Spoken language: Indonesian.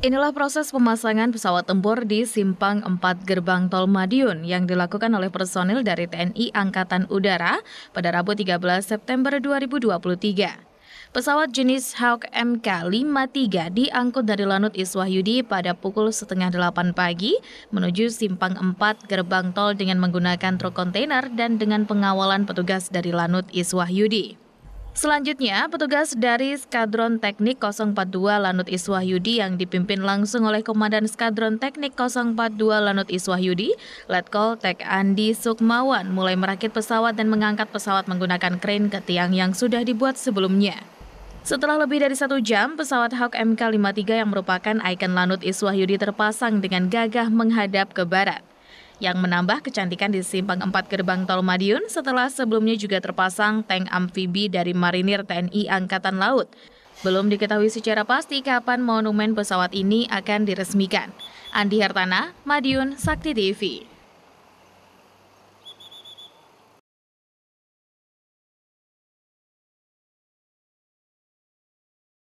Inilah proses pemasangan pesawat tempur di Simpang 4 Gerbang Tol Madiun yang dilakukan oleh personil dari TNI Angkatan Udara pada Rabu 13 September 2023. Pesawat jenis Hawk MK-53 diangkut dari Lanut Iswahyudi pada pukul setengah delapan pagi menuju Simpang 4 Gerbang Tol dengan menggunakan truk kontainer dan dengan pengawalan petugas dari Lanut Iswahyudi. Selanjutnya, petugas dari Skadron Teknik 042 Lanut Iswahyudi yang dipimpin langsung oleh Komandan Skadron Teknik 042 Lanut Iswahyudi, Letkol Tek Andi Sukmawan mulai merakit pesawat dan mengangkat pesawat menggunakan crane ke tiang yang sudah dibuat sebelumnya. Setelah lebih dari satu jam, pesawat Hawk MK-53 yang merupakan ikon Lanut Iswahyudi terpasang dengan gagah menghadap ke barat yang menambah kecantikan di simpang empat gerbang tol Madiun setelah sebelumnya juga terpasang tank amfibi dari marinir TNI Angkatan Laut. Belum diketahui secara pasti kapan monumen pesawat ini akan diresmikan. Andi Hertana, Madiun, Sakti TV.